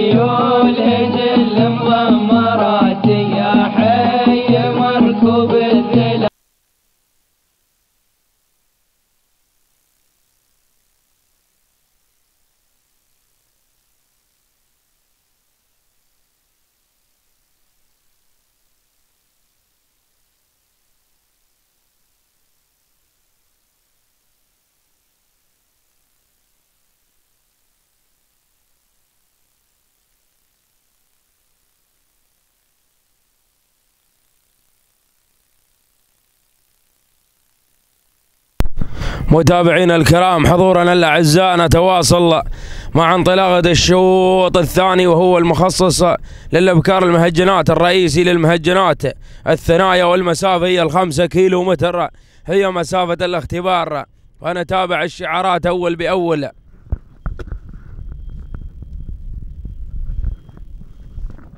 Senhor. متابعينا الكرام حضورنا الاعزاء نتواصل مع انطلاقه الشوط الثاني وهو المخصص للابكار المهجنات الرئيسي للمهجنات الثنايا والمسافه هي الخمسه كيلو متر هي مسافه الاختبار ونتابع الشعارات اول باول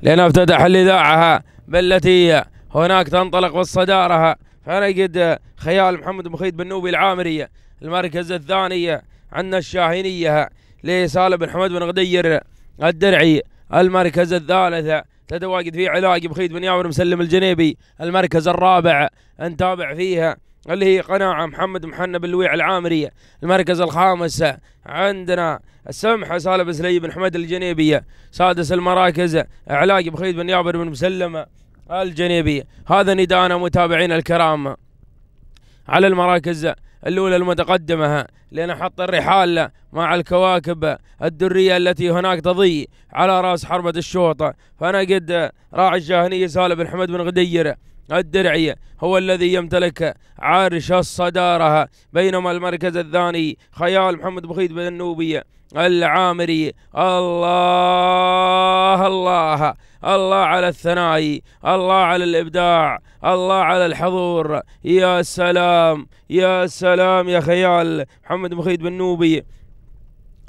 لنفتتح الاذاعه بالتي هناك تنطلق بالصداره فنجد خيال محمد مخيد بن نوبي العامري المركز الثاني عندنا الشاهينية لسالم بن حمد بن غدير الدرعي المركز الثالث تتواجد فيه علاقي بخيد بن ياور مسلم الجنيبي المركز الرابع نتابع فيها اللي هي قناعة محمد محنة بن لويع العامري المركز الخامس عندنا السمحة سالم بن سليم بن حمد الجنيبي سادس المراكز علاقي بخيد بن يابر بن مسلم الجنيبية هذا ندانا متابعينا الكرام على المراكز الأولى المتقدمة لنحط الرحال مع الكواكب الدرية التي هناك تضي على رأس حربة الشوطة فنجد راعي الجاهنية سالم بن حمد بن غدير الدرعية هو الذي يمتلك عرش الصدارة بينما المركز الثاني خيال محمد بخيت بن النوبية العامري الله الله الله على الثنائي الله على الإبداع الله على الحضور يا سلام يا سلام يا خيال محمد مخيد بن نوبي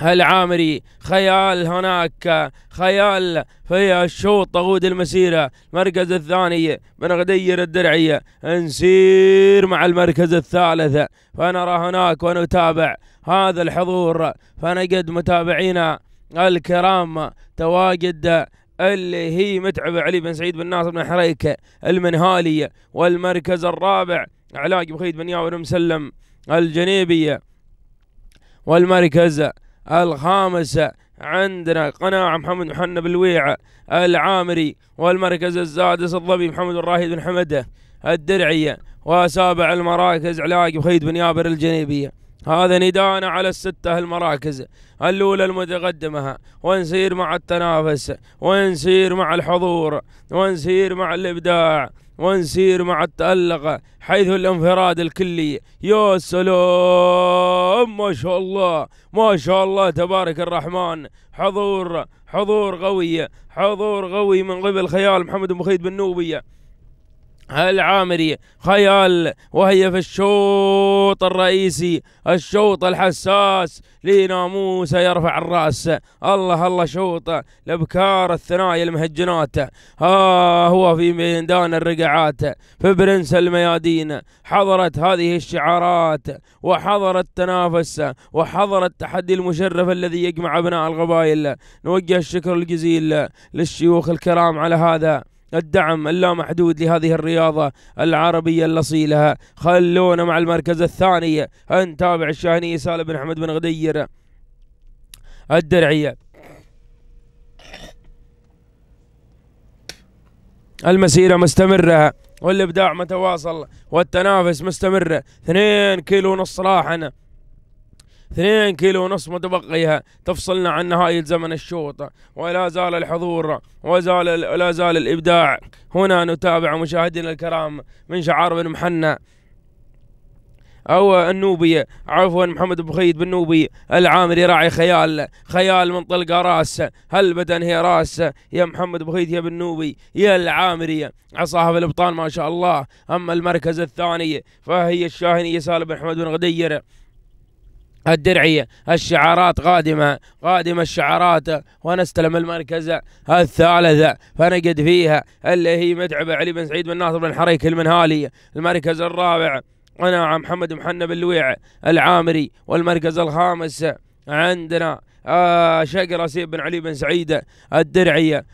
العامري خيال هناك خيال في الشوط طغود المسيرة المركز الثاني من غدير الدرعية نسير مع المركز الثالث فنرى هناك ونتابع هذا الحضور فنجد متابعينا الكرام تواجد اللي هي متعب علي بن سعيد بن ناصر بن حريكة المنهالي والمركز الرابع علاج بخيد بن ياور مسلم الجنيبية والمركز الخامسة عندنا قناعة محمد محنة بالويعة العامري والمركز السادس الظبي محمد الراهيد بن حمده الدرعية وسابع المراكز علاقي بخيد بن يابر الجنيبية هذا ندانا على الستة المراكز الأولى المتقدمة ونسير مع التنافس ونسير مع الحضور ونسير مع الإبداع ونسير مع التألق حيث الانفراد الكلي يا سلام ما شاء الله ما شاء الله تبارك الرحمن حضور حضور قوي حضور قوي من قبل خيال محمد مخيد بن نوبية العامري خيال وهي في الشوط الرئيسي الشوط الحساس لناموس يرفع الراس الله الله شوط لبكار الثنايا المهجنات ها هو في ميدان الرقعات في برنس الميادين حضرت هذه الشعارات وحضر التنافس وحضر التحدي المشرف الذي يجمع ابناء القبائل نوجه الشكر الجزيل للشيوخ الكرام على هذا الدعم اللامحدود لهذه الرياضة العربية الأصيلة خلونا مع المركز الثاني نتابع الشاهنية سالم بن أحمد بن غدير الدرعية المسيرة مستمرة والإبداع متواصل والتنافس مستمر 2 كيلو ونص راحنا 2 كيلو ونص متبقيها تفصلنا عن نهاية زمن الشوط ولا زال الحضور وزال ولا زال الإبداع هنا نتابع مشاهدينا الكرام من شعار بن محنى او النوبي عفوا محمد ابو بن نوبي العامري راعي خيال خيال منطلقه راس هلبة هي راس يا محمد بخيت يا بن نوبي يا العامري عصاها في الابطال ما شاء الله اما المركز الثاني فهي الشاهنيه سالم بن حمد بن غدير الدرعية الشعارات قادمة قادمة الشعارات ونستلم المركز الثالث فنقد فيها اللي هي متعبة علي بن سعيد بن ناصر بن حريك المنهالي المركز الرابع ونعم محمد محنة بن لويع العامري والمركز الخامس عندنا آه، شقر سيب بن علي بن سعيد الدرعية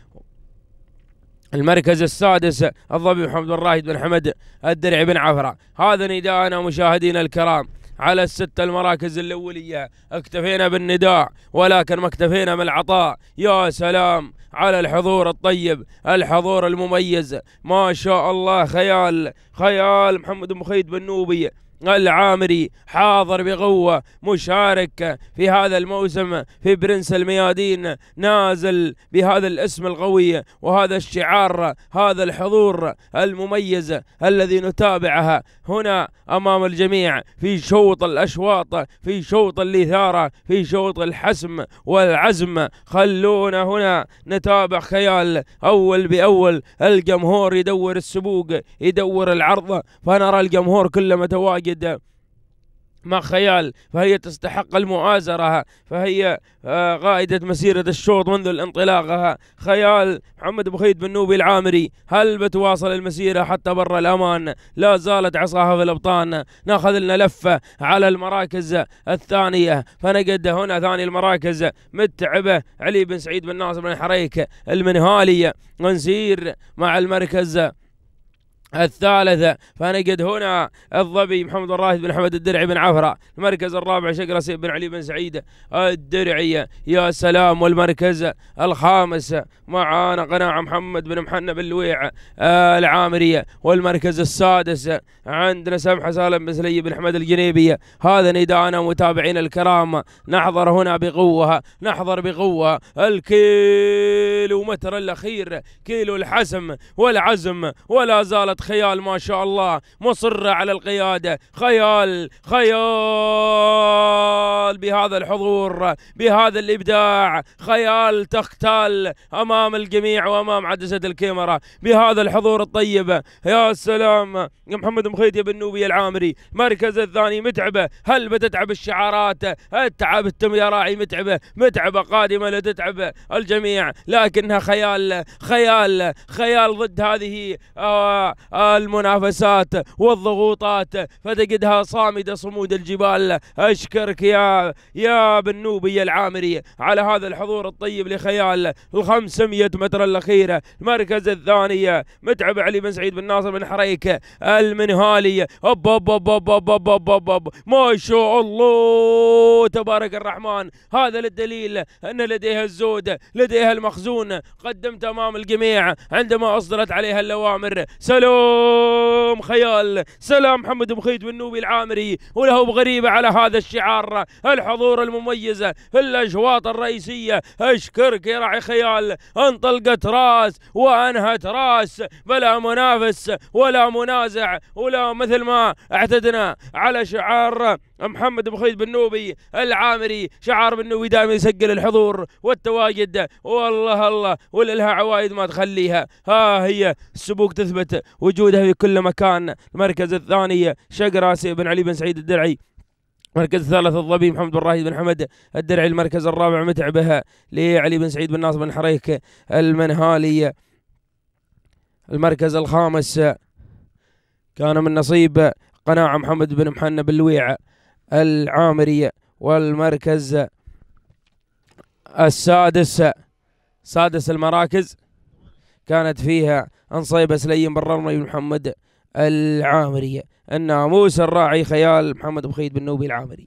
المركز السادس الضبي محمد بن رايد بن حمد الدرعي بن عفرة هذا نداءنا مشاهدينا الكرام على الستة المراكز الأولية اكتفينا بالنداء ولكن ما اكتفينا من العطاء يا سلام على الحضور الطيب الحضور المميز ما شاء الله خيال خيال محمد مخيد بن نوبي العامري حاضر بقوة مشارك في هذا الموسم في برنس الميادين نازل بهذا الاسم القوي وهذا الشعار هذا الحضور المميز الذي نتابعه هنا أمام الجميع في شوط الأشواط في شوط الإثارة في شوط الحسم والعزم خلونا هنا نتابع خيال أول بأول الجمهور يدور السبوق يدور العرض فنرى الجمهور كلما تواجد جدا مع خيال فهي تستحق المؤازرة فهي قائدة آه، مسيرة الشوط منذ الانطلاقة خيال محمد أبو خيد بن نوبي العامري هل بتواصل المسيرة حتى بر الأمان لا زالت عصاها في الأبطان ناخذ لنا لفة على المراكز الثانية فنجد هنا ثاني المراكز متعبة علي بن سعيد بن ناصر بن حريك المنهالي ونسير مع المركز الثالثة فنجد هنا الظبي محمد الراشد بن حمد الدرعي بن عفرة المركز الرابع شقرسي بن علي بن سعيد الدرعي يا سلام والمركز الخامس معانا قناعة محمد بن محنى بن لويع العامرية والمركز السادس عندنا سمحة سالم بن سلي بن حمد الجنيبي هذا نداءنا متابعين الكرام نحضر هنا بقوة نحضر بقوة الكيلو متر الأخير كيلو الحسم والعزم ولا زالت فقط خيال ما شاء الله مصرة على القيادة خيال خيال بهذا الحضور بهذا الإبداع خيال تقتال أمام الجميع وأمام عدسة الكاميرا بهذا الحضور الطيب يا سلام يا محمد مخيتي بن نوبي العامري مركز الثاني متعبة هل بتتعب الشعارات التعب التم يا راعي متعبة متعبة قادمة لا تتعب الجميع لكنها خيال خيال خيال ضد هذه آه، المنافسات والضغوطات فتجدها صامدة صمود الجبال أشكرك يا يا بن نوبي العامري على هذا الحضور الطيب لخيال ال 500 متر الأخيرة المركز الثاني متعب علي بن سعيد بن ناصر بن حريك المنهالي أب أب أب أب أب أب أب, أب, أب. ما شاء الله تبارك الرحمن هذا للدليل أن لديها الزود لديها المخزون قدمت أمام الجميع عندما أصدرت عليها الأوامر سلو اليوم خيال سلام محمد بخيت والنوبي العامري وله بغريبة على هذا الشعار الحضور المميزة في الأشواط الرئيسية أشكرك يا راعي خيال انطلقت راس وأنهت راس بلا منافس ولا منازع ولا مثل ما اعتدنا على شعار محمد ابو خيد بن نوبي العامري شعار بن نوبي دائما يسجل الحضور والتواجد والله الله ولها عوائد ما تخليها ها هي السبوك تثبت وجودها في كل مكان المركز الثاني شق راسي بن علي بن سعيد الدرعي المركز الثالث الضبي محمد بن راهد بن حمد الدرعي المركز الرابع متعبها لعلي بن سعيد بن ناصر بن حريك المنهالي المركز الخامس كان من نصيب قناعة محمد بن محنى بن لويعة العامرية والمركز السادس سادس المراكز كانت فيها أنصيبة سليم بن رمي محمد العامرية الناموس الراعي خيال محمد بخيد بن نوبي العامري